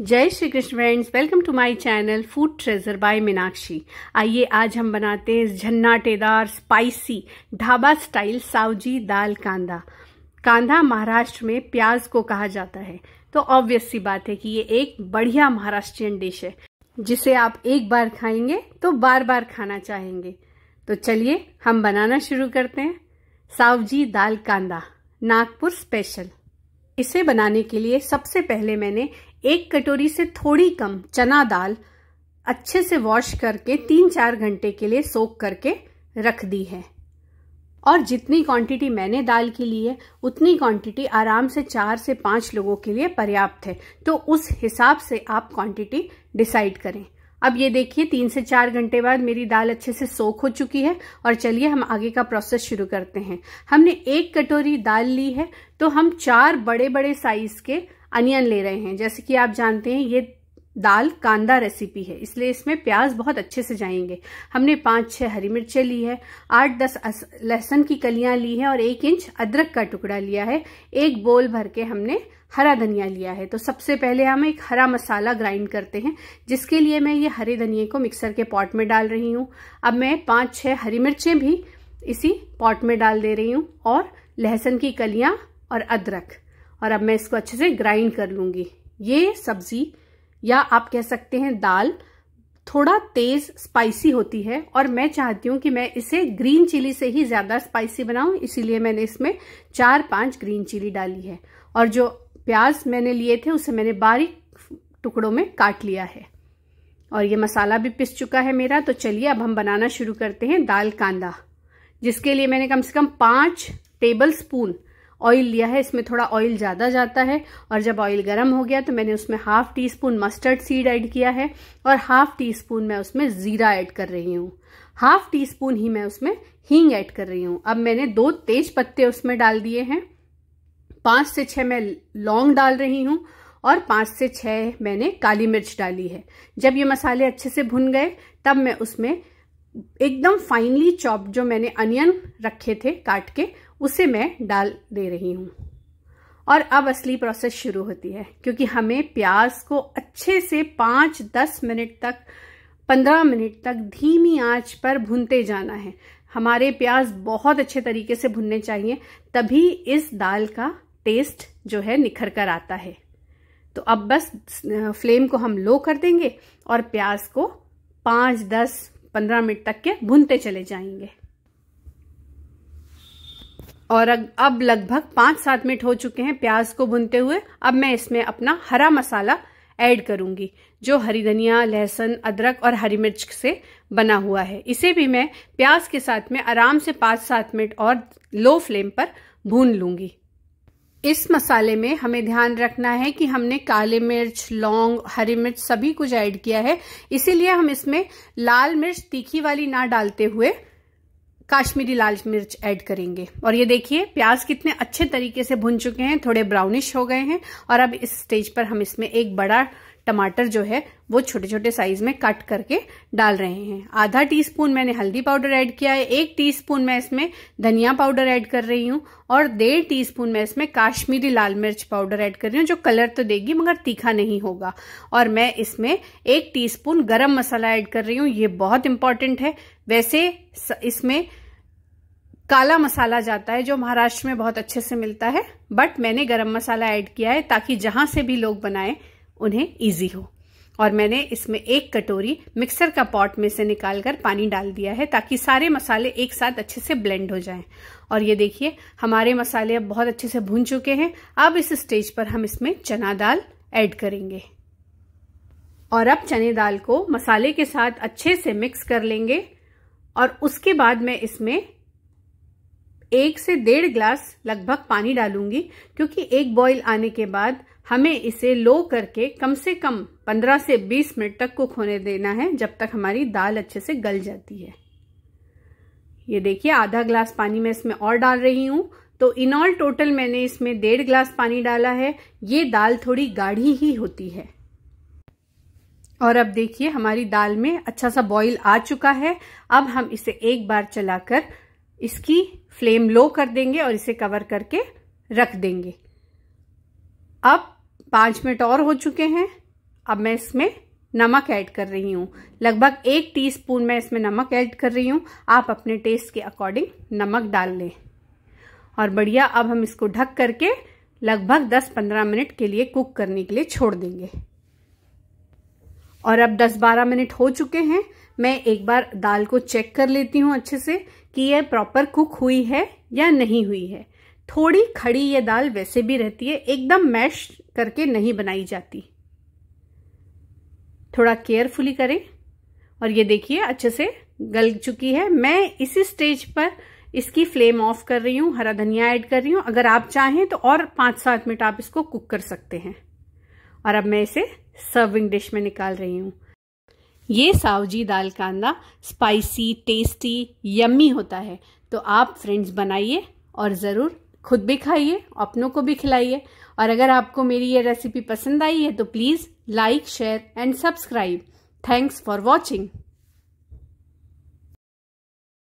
जय Shri Krishna friends welcome to my channel food treasure by Meenakshi आइए आज हम बनाते हैं झन्नाटेदार स्पाइसी ढाबा स्टाइल सावजी दाल कांदा कांदा महाराष्ट्र में प्याज को कहा जाता है तो ऑब्वियस सी बात है कि ये एक बढ़िया महाराष्ट्रियन डिश है जिसे आप एक बार खाएंगे तो बार बार खाना चाहेंगे तो चलिए हम बनाना शुरू करते हैं सावजी दाल कांदा नागपुर स्पेशल इसे बनाने के लिए सबसे पहले मैंने एक कटोरी से थोड़ी कम चना दाल अच्छे से वॉश करके तीन चार घंटे के लिए सोख करके रख दी है और जितनी क्वांटिटी मैंने दाल की ली है उतनी क्वांटिटी आराम से चार से पाँच लोगों के लिए पर्याप्त है तो उस हिसाब से आप क्वांटिटी डिसाइड करें अब ये देखिए तीन से चार घंटे बाद मेरी दाल अच्छे से सोख हो चुकी है और चलिए हम आगे का प्रोसेस शुरू करते हैं हमने एक कटोरी दाल ली है तो हम चार बड़े बड़े साइज के अनियन ले रहे हैं जैसे कि आप जानते हैं ये दाल कांदा रेसिपी है इसलिए इसमें प्याज बहुत अच्छे से जाएंगे हमने पाँच छः हरी मिर्चें ली है आठ दस लहसुन की कलियां ली है और एक इंच अदरक का टुकड़ा लिया है एक बोल भर के हमने हरा धनिया लिया है तो सबसे पहले हम एक हरा मसाला ग्राइंड करते हैं जिसके लिए मैं ये हरे धनिए को मिक्सर के पॉट में डाल रही हूँ अब मैं पाँच छः हरी मिर्चें भी इसी पॉट में डाल दे रही हूँ और लहसुन की कलियाँ और अदरक और अब मैं इसको अच्छे से ग्राइंड कर लूँगी ये सब्ज़ी या आप कह सकते हैं दाल थोड़ा तेज स्पाइसी होती है और मैं चाहती हूँ कि मैं इसे ग्रीन चिली से ही ज़्यादा स्पाइसी बनाऊँ इसीलिए मैंने इसमें चार पांच ग्रीन चिली डाली है और जो प्याज मैंने लिए थे उसे मैंने बारीक टुकड़ों में काट लिया है और ये मसाला भी पिस चुका है मेरा तो चलिए अब हम बनाना शुरू करते हैं दाल कांदा जिसके लिए मैंने कम से कम पाँच टेबल स्पून ऑयल लिया है इसमें थोड़ा ऑयल ज़्यादा जाता है और जब ऑयल गर्म हो गया तो मैंने उसमें half teaspoon mustard seed add किया है और हाफ टी स्पून मैं उसमें ज़ीरा ऐड कर रही हूँ हाफ टी स्पून ही मैं उसमें हींग ऐड कर रही हूँ अब मैंने दो तेज पत्ते उसमें डाल दिए हैं पाँच से छः मैं लौंग डाल रही हूँ और पाँच से छः मैंने काली मिर्च डाली है जब ये मसाले अच्छे से भुन गए तब मैं उसमें एकदम फाइनली चॉप जो मैंने अनियन रखे थे काट के उसे मैं डाल दे रही हूँ और अब असली प्रोसेस शुरू होती है क्योंकि हमें प्याज को अच्छे से पाँच दस मिनट तक पंद्रह मिनट तक धीमी आंच पर भूनते जाना है हमारे प्याज बहुत अच्छे तरीके से भुनने चाहिए तभी इस दाल का टेस्ट जो है निखर कर आता है तो अब बस फ्लेम को हम लो कर देंगे और प्याज को पाँच दस पंद्रह मिनट तक के भूनते चले जाएंगे और अब लगभग पांच सात मिनट हो चुके हैं प्याज को भुनते हुए अब मैं इसमें अपना हरा मसाला ऐड करूंगी जो हरी धनिया लहसुन अदरक और हरी मिर्च से बना हुआ है इसे भी मैं प्याज के साथ में आराम से पांच सात मिनट और लो फ्लेम पर भून लूंगी इस मसाले में हमें ध्यान रखना है कि हमने काले मिर्च लौंग हरी मिर्च सभी कुछ ऐड किया है इसीलिए हम इसमें लाल मिर्च तीखी वाली ना डालते हुए काश्मीरी लाल मिर्च ऐड करेंगे और ये देखिए प्याज कितने अच्छे तरीके से भुन चुके हैं थोड़े ब्राउनिश हो गए हैं और अब इस स्टेज पर हम इसमें एक बड़ा टमाटर जो है वो छोटे छोटे साइज में कट करके डाल रहे हैं आधा टीस्पून मैंने हल्दी पाउडर ऐड किया है एक टीस्पून मैं इसमें धनिया पाउडर ऐड कर रही हूँ और डेढ़ टीस्पून मैं इसमें काश्मीरी लाल मिर्च पाउडर ऐड कर रही हूँ जो कलर तो देगी मगर तीखा नहीं होगा और मैं इसमें एक टी स्पून मसाला ऐड कर रही हूँ ये बहुत इंपॉर्टेंट है वैसे इसमें काला मसाला जाता है जो महाराष्ट्र में बहुत अच्छे से मिलता है बट मैंने गरम मसाला ऐड किया है ताकि जहां से भी लोग बनाएं उन्हें ईजी हो और मैंने इसमें एक कटोरी मिक्सर का पॉट में से निकालकर पानी डाल दिया है ताकि सारे मसाले एक साथ अच्छे से ब्लेंड हो जाएं और ये देखिए हमारे मसाले अब बहुत अच्छे से भून चुके हैं अब इस स्टेज पर हम इसमें चना दाल ऐड करेंगे और अब चने दाल को मसाले के साथ अच्छे से मिक्स कर लेंगे और उसके बाद मैं इसमें एक से डेढ़ ग्लास लगभग पानी डालूंगी क्योंकि एक बॉईल आने के बाद हमें इसे लो करके कम से कम 15 से 20 मिनट तक कुक होने देना है जब तक हमारी दाल अच्छे से गल जाती है ये देखिए आधा ग्लास पानी मैं इसमें और डाल रही हूं तो इन ऑल टोटल मैंने इसमें डेढ़ ग्लास पानी डाला है ये दाल थोड़ी गाढ़ी ही होती है और अब देखिए हमारी दाल में अच्छा सा बॉईल आ चुका है अब हम इसे एक बार चलाकर इसकी फ्लेम लो कर देंगे और इसे कवर करके रख देंगे अब पाँच मिनट और हो चुके हैं अब मैं इसमें नमक ऐड कर रही हूँ लगभग एक टीस्पून मैं इसमें नमक ऐड कर रही हूँ आप अपने टेस्ट के अकॉर्डिंग नमक डाल लें और बढ़िया अब हम इसको ढक करके लगभग 10-15 मिनट के लिए कुक करने के लिए छोड़ देंगे और अब 10-12 मिनट हो चुके हैं मैं एक बार दाल को चेक कर लेती हूँ अच्छे से कि यह प्रॉपर कुक हुई है या नहीं हुई है थोड़ी खड़ी ये दाल वैसे भी रहती है एकदम मैश करके नहीं बनाई जाती थोड़ा केयरफुली करें और ये देखिए अच्छे से गल चुकी है मैं इसी स्टेज पर इसकी फ्लेम ऑफ कर रही हूँ हरा धनिया ऐड कर रही हूँ अगर आप चाहें तो और पाँच सात मिनट आप इसको कुक कर सकते हैं और अब मैं इसे सर्विंग डिश में निकाल रही हूँ ये सावजी दाल कांदा स्पाइसी टेस्टी यम्मी होता है तो आप फ्रेंड्स बनाइए और ज़रूर खुद भी खाइए अपनों को भी खिलाइए और अगर आपको मेरी ये रेसिपी पसंद आई है तो please like share and subscribe thanks for watching